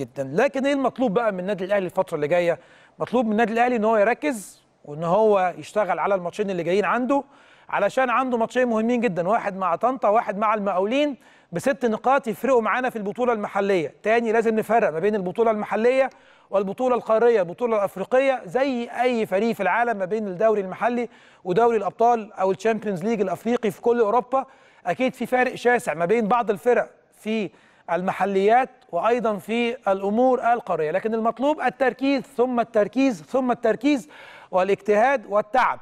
جدا لكن ايه المطلوب بقى من النادي الاهلي الفتره اللي جايه مطلوب من النادي الاهلي ان هو يركز وان هو يشتغل على الماتشين اللي جايين عنده علشان عنده ماتشين مهمين جدا واحد مع طنطا واحد مع المقاولين بست نقاط يفرقوا معانا في البطوله المحليه تاني لازم نفرق ما بين البطوله المحليه والبطوله القاريه البطوله الافريقيه زي اي فريق في العالم ما بين الدوري المحلي ودوري الابطال او الشامبيونز ليج الافريقي في كل اوروبا اكيد في فارق شاسع ما بين بعض الفرق في المحليات وأيضا في الأمور القارية لكن المطلوب التركيز ثم التركيز ثم التركيز والاجتهاد والتعب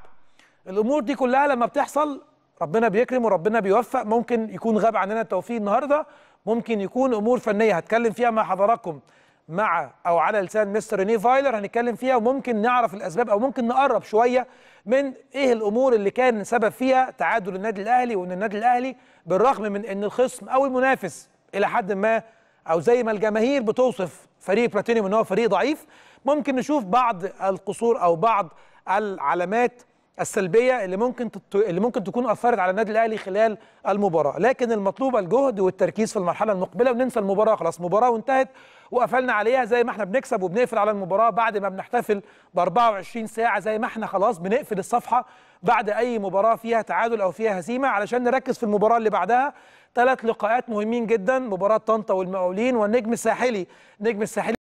الأمور دي كلها لما بتحصل ربنا بيكرم وربنا بيوفق ممكن يكون غاب عننا التوفيق النهارده ممكن يكون امور فنيه هتكلم فيها مع حضراتكم مع او على لسان مستر ريني فايلر هنتكلم فيها وممكن نعرف الاسباب او ممكن نقرب شويه من ايه الامور اللي كان سبب فيها تعادل النادي الاهلي وان النادي الاهلي بالرغم من ان الخصم او المنافس الى حد ما او زي ما الجماهير بتوصف فريق بلاتينيوم ان هو فريق ضعيف ممكن نشوف بعض القصور او بعض العلامات السلبيه اللي ممكن تت... اللي ممكن تكون اثرت على النادي الاهلي خلال المباراه لكن المطلوب الجهد والتركيز في المرحله المقبله وننسى المباراه خلاص مباراه وانتهت وقفلنا عليها زي ما احنا بنكسب وبنقفل على المباراه بعد ما بنحتفل ب 24 ساعه زي ما احنا خلاص بنقفل الصفحه بعد اي مباراه فيها تعادل او فيها هزيمه علشان نركز في المباراه اللي بعدها ثلاث لقاءات مهمين جدا مباراه طنطا والمقاولين والنجم الساحلي نجم الساحلي